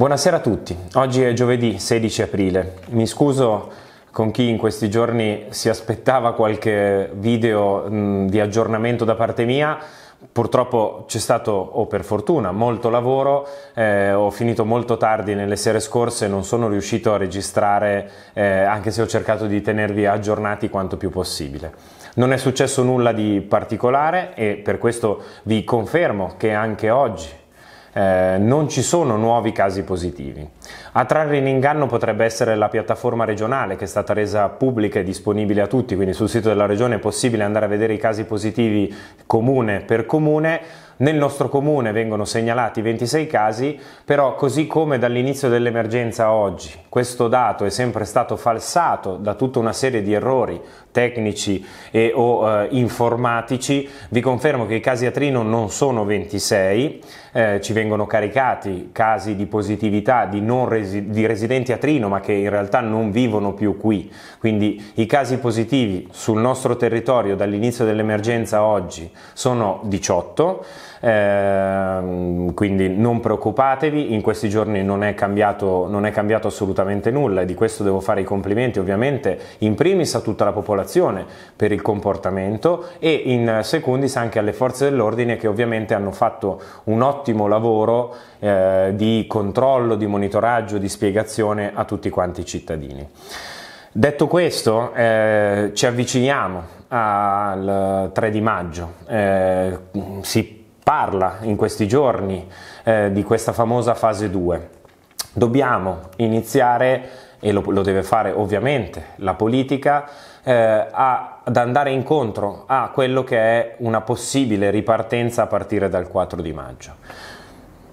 Buonasera a tutti, oggi è giovedì 16 aprile, mi scuso con chi in questi giorni si aspettava qualche video mh, di aggiornamento da parte mia, purtroppo c'è stato, o per fortuna, molto lavoro, eh, ho finito molto tardi nelle sere scorse, non sono riuscito a registrare, eh, anche se ho cercato di tenervi aggiornati quanto più possibile. Non è successo nulla di particolare e per questo vi confermo che anche oggi eh, non ci sono nuovi casi positivi. A trarre in inganno potrebbe essere la piattaforma regionale che è stata resa pubblica e disponibile a tutti, quindi sul sito della regione è possibile andare a vedere i casi positivi comune per comune. Nel nostro comune vengono segnalati 26 casi, però così come dall'inizio dell'emergenza a oggi questo dato è sempre stato falsato da tutta una serie di errori tecnici e o eh, informatici, vi confermo che i casi a Trino non sono 26, eh, ci vengono caricati casi di positività di, resi- di residenti a Trino ma che in realtà non vivono più qui, quindi i casi positivi sul nostro territorio dall'inizio dell'emergenza oggi sono 18 Ehm, quindi non preoccupatevi, in questi giorni non è, cambiato, non è cambiato assolutamente nulla e di questo devo fare i complimenti ovviamente in primis a tutta la popolazione per il comportamento e in secondis anche alle forze dell'ordine che ovviamente hanno fatto un ottimo lavoro eh, di controllo, di monitoraggio, di spiegazione a tutti quanti i cittadini. Detto questo, eh, ci avviciniamo al 3 di maggio, eh, si parla in questi giorni eh, di questa famosa fase 2. Dobbiamo iniziare, e lo, lo deve fare ovviamente la politica, eh, a, ad andare incontro a quello che è una possibile ripartenza a partire dal 4 di maggio.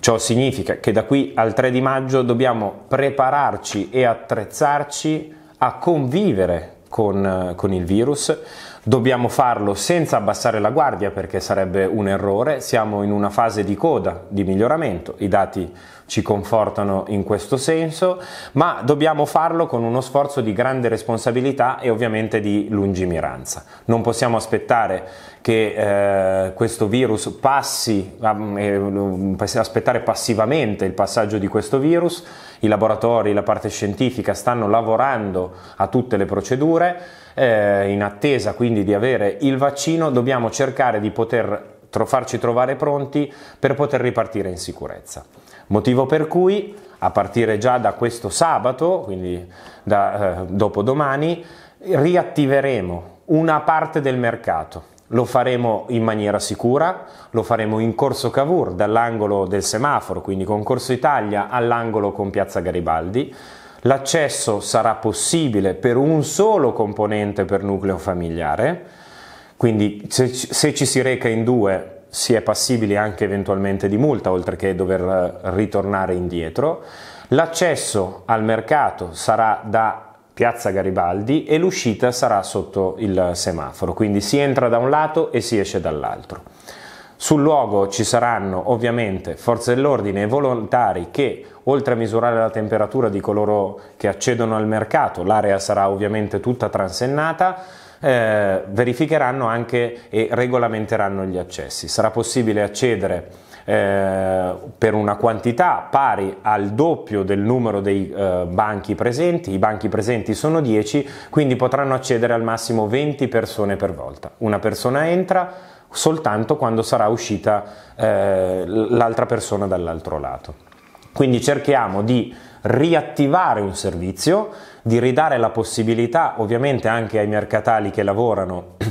Ciò significa che da qui al 3 di maggio dobbiamo prepararci e attrezzarci a convivere con, con il virus. Dobbiamo farlo senza abbassare la guardia perché sarebbe un errore, siamo in una fase di coda, di miglioramento, i dati ci confortano in questo senso, ma dobbiamo farlo con uno sforzo di grande responsabilità e ovviamente di lungimiranza. Non possiamo aspettare che eh, questo virus passi, eh, eh, aspettare passivamente il passaggio di questo virus i laboratori, la parte scientifica stanno lavorando a tutte le procedure, eh, in attesa quindi di avere il vaccino dobbiamo cercare di poter tro- farci trovare pronti per poter ripartire in sicurezza. Motivo per cui a partire già da questo sabato, quindi da eh, dopodomani, riattiveremo una parte del mercato lo faremo in maniera sicura, lo faremo in Corso Cavour dall'angolo del semaforo, quindi con Corso Italia all'angolo con Piazza Garibaldi. L'accesso sarà possibile per un solo componente per nucleo familiare, quindi se, ci si reca in due si è passibili anche eventualmente di multa, oltre che dover eh, ritornare indietro. L'accesso al mercato sarà da Piazza Garibaldi e l'uscita sarà sotto il semaforo, quindi si entra da un lato e si esce dall'altro. Sul luogo ci saranno ovviamente forze dell'ordine e volontari che, oltre a misurare la temperatura di coloro che accedono al mercato, l'area sarà ovviamente tutta transennata, eh, verificheranno anche e regolamenteranno gli accessi. Sarà possibile accedere eh, per una quantità pari al doppio del numero dei eh, banchi presenti, i banchi presenti sono 10, quindi potranno accedere al massimo 20 persone per volta. Una persona entra soltanto quando sarà uscita eh, l'altra persona dall'altro lato. Quindi cerchiamo di riattivare un servizio, di ridare la possibilità ovviamente anche ai mercatali che lavorano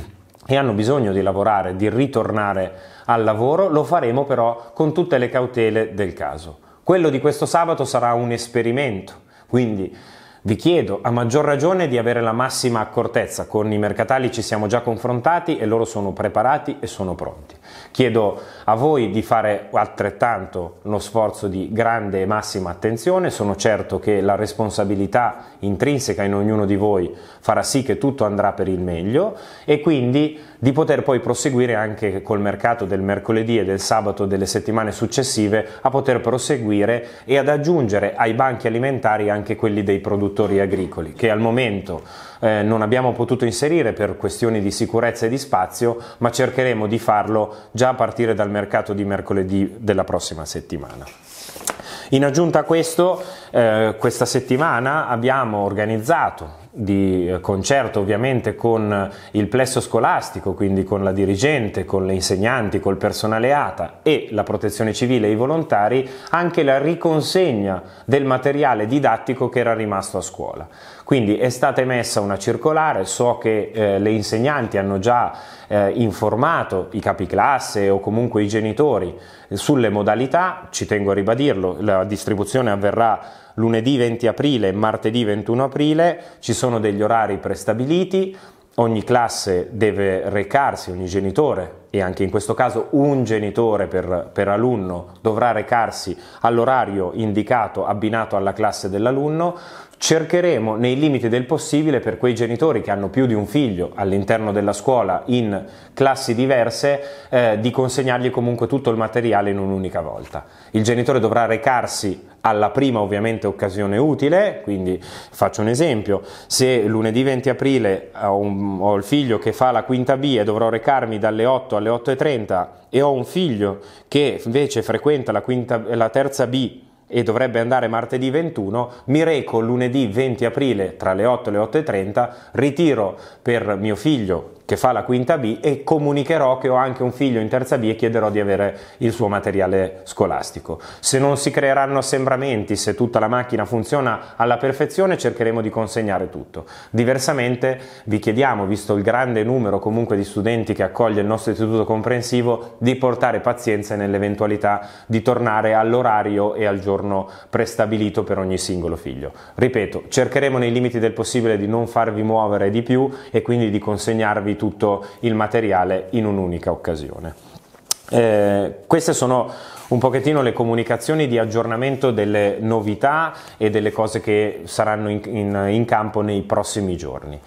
e hanno bisogno di lavorare, di ritornare al lavoro, lo faremo però con tutte le cautele del caso. Quello di questo sabato sarà un esperimento, quindi vi chiedo a maggior ragione di avere la massima accortezza, con i mercatali ci siamo già confrontati e loro sono preparati e sono pronti. Chiedo a voi di fare altrettanto uno sforzo di grande e massima attenzione, sono certo che la responsabilità intrinseca in ognuno di voi farà sì che tutto andrà per il meglio e quindi di poter poi proseguire anche col mercato del mercoledì e del sabato delle settimane successive a poter proseguire e ad aggiungere ai banchi alimentari anche quelli dei produttori agricoli che al momento eh, non abbiamo potuto inserire per questioni di sicurezza e di spazio, ma cercheremo di farlo già a partire dal mercato di mercoledì della prossima settimana. In aggiunta a questo, eh, questa settimana abbiamo organizzato di concerto ovviamente con il plesso scolastico, quindi con la dirigente, con le insegnanti, col personale ATA e la protezione civile e i volontari, anche la riconsegna del materiale didattico che era rimasto a scuola. Quindi è stata emessa una circolare, so che eh, le insegnanti hanno già eh, informato i capi classe o comunque i genitori sulle modalità, ci tengo a ribadirlo, la distribuzione avverrà lunedì 20 aprile e martedì 21 aprile, ci sono degli orari prestabiliti, ogni classe deve recarsi, ogni genitore e anche in questo caso un genitore per, per, alunno dovrà recarsi all'orario indicato abbinato alla classe dell'alunno, cercheremo nei limiti del possibile per quei genitori che hanno più di un figlio all'interno della scuola in classi diverse eh, di consegnargli comunque tutto il materiale in un'unica volta. Il genitore dovrà recarsi alla prima ovviamente occasione utile, quindi faccio un esempio, se lunedì 20 aprile ho, un, ho il figlio che fa la quinta B e dovrò recarmi dalle 8 alle 8.30 e ho un figlio che invece frequenta la, quinta, la terza B e dovrebbe andare martedì 21, mi reco lunedì 20 aprile tra le 8 e le 8.30, ritiro per mio figlio che fa la quinta B e comunicherò che ho anche un figlio in terza B e chiederò di avere il suo materiale scolastico. Se non si creeranno assembramenti, se tutta la macchina funziona alla perfezione, cercheremo di consegnare tutto. Diversamente vi chiediamo, visto il grande numero comunque di studenti che accoglie il nostro istituto comprensivo, di portare pazienza nell'eventualità di tornare all'orario e al giorno prestabilito per ogni singolo figlio. Ripeto, cercheremo nei limiti del possibile di non farvi muovere di più e quindi di consegnarvi tutto il materiale in un'unica occasione. Eh, queste sono un pochettino le comunicazioni di aggiornamento delle novità e delle cose che saranno in, in, in campo nei prossimi giorni.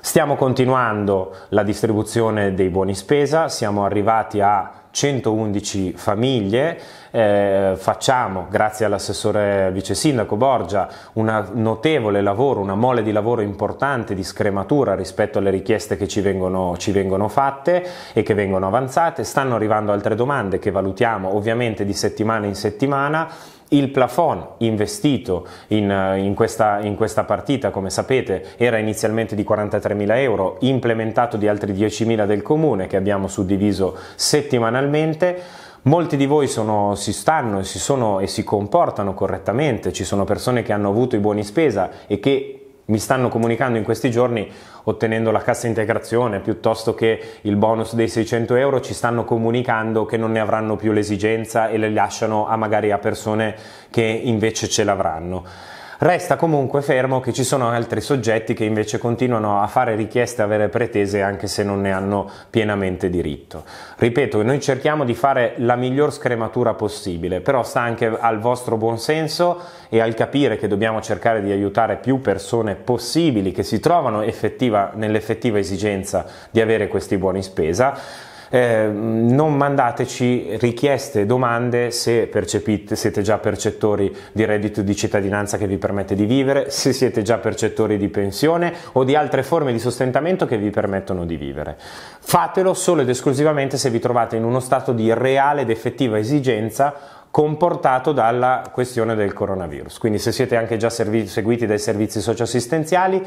Stiamo continuando la distribuzione dei buoni spesa, siamo arrivati a 111 famiglie. Eh, facciamo, grazie all'assessore vice sindaco Borgia, un notevole lavoro, una mole di lavoro importante di scrematura rispetto alle richieste che ci vengono, ci vengono fatte e che vengono avanzate. Stanno arrivando altre domande che valutiamo ovviamente di settimana in settimana il plafond investito in, eh, in, questa, in, questa, partita, come sapete, era inizialmente di 43.000 euro, implementato di altri 10.000 del comune che abbiamo suddiviso settimanalmente. Molti di voi sono, si stanno si sono, e si comportano correttamente, ci sono persone che hanno avuto i buoni spesa e che mi stanno comunicando in questi giorni ottenendo la cassa integrazione piuttosto che il bonus dei 600 euro ci stanno comunicando che non ne avranno più l'esigenza e le lasciano a magari a persone che invece ce l'avranno. Resta comunque fermo che ci sono altri soggetti che invece continuano a fare richieste, a avere pretese anche se non ne hanno pienamente diritto. Ripeto, noi cerchiamo di fare la miglior scrematura possibile, però sta anche al vostro buonsenso e al capire che dobbiamo cercare di aiutare più persone possibili che si trovano effettiva, nell'effettiva esigenza di avere questi buoni spesa Ehm, non mandateci richieste e domande se siete già percettori di reddito di cittadinanza che vi permette di vivere, se siete già percettori di pensione o di altre forme di sostentamento che vi permettono di vivere. Fatelo solo ed esclusivamente se vi trovate in uno stato di reale ed effettiva esigenza comportato dalla questione del coronavirus. Quindi se siete anche già servi- seguiti dai servizi socioassistenziali,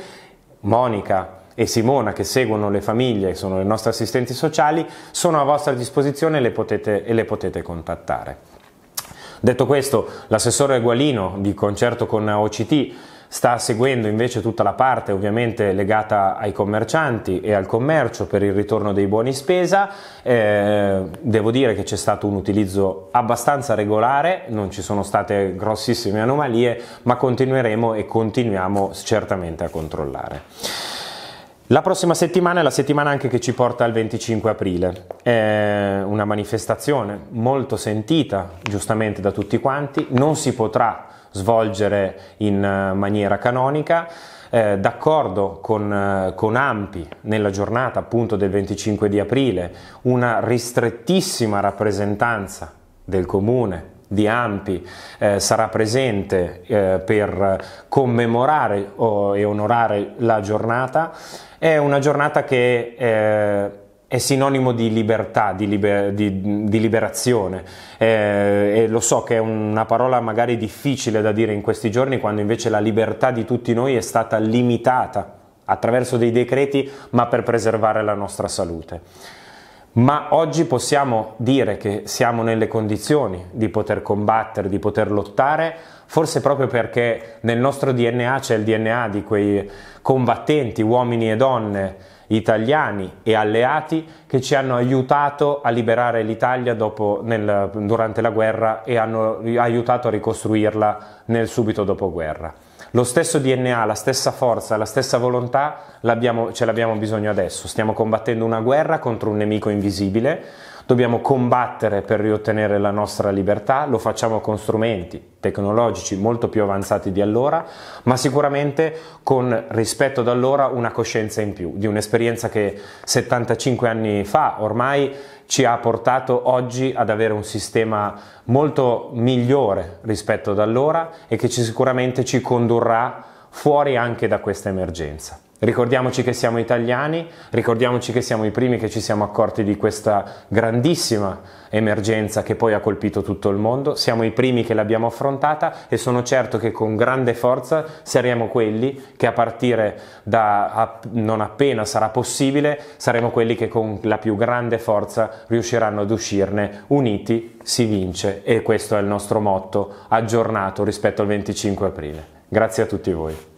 Monica, e Simona che seguono le famiglie, sono le nostre assistenti sociali, sono a vostra disposizione e le potete, e le potete contattare. Detto questo, l'assessore Gualino, di concerto con OCT, sta seguendo invece tutta la parte ovviamente legata ai commercianti e al commercio per il ritorno dei buoni spesa. Eh, devo dire che c'è stato un utilizzo abbastanza regolare, non ci sono state grossissime anomalie, ma continueremo e continuiamo certamente a controllare. La prossima settimana è la settimana anche che ci porta al 25 aprile, è una manifestazione molto sentita giustamente da tutti quanti, non si potrà svolgere in eh, maniera canonica, eh, d'accordo con, eh, con, Ampi nella giornata appunto del 25 di aprile una ristrettissima rappresentanza del comune di Ampi eh, sarà presente eh, per commemorare oh, e onorare la giornata. È una giornata che eh, è sinonimo di libertà, di, liber- di, di liberazione. Eh, e lo so che è una parola magari difficile da dire in questi giorni, quando invece la libertà di tutti noi è stata limitata attraverso dei decreti, ma per preservare la nostra salute ma oggi possiamo dire che siamo nelle condizioni di poter combattere, di poter lottare, forse proprio perché nel nostro DNA c'è il DNA di quei combattenti, uomini e donne, italiani e alleati che ci hanno aiutato a liberare l'Italia dopo, nel, durante la guerra e hanno aiutato a ricostruirla nel subito dopoguerra lo stesso DNA, la stessa forza, la stessa volontà ce l'abbiamo bisogno adesso. Stiamo combattendo una guerra contro un nemico invisibile Dobbiamo combattere per riottenere la nostra libertà, lo facciamo con strumenti tecnologici molto più avanzati di allora, ma sicuramente con rispetto ad allora una coscienza in più, di un'esperienza che 75 anni fa ormai ci ha portato oggi ad avere un sistema molto migliore rispetto ad allora e che ci sicuramente ci condurrà fuori anche da questa emergenza. Ricordiamoci che siamo italiani, ricordiamoci che siamo i primi che ci siamo accorti di questa grandissima emergenza che poi ha colpito tutto il mondo, siamo i primi che l'abbiamo affrontata e sono certo che con grande forza saremo quelli che a partire da non appena sarà possibile saremo quelli che con la più grande forza riusciranno ad uscirne uniti si vince e questo è il nostro motto aggiornato rispetto al 25 aprile. Grazie a tutti voi.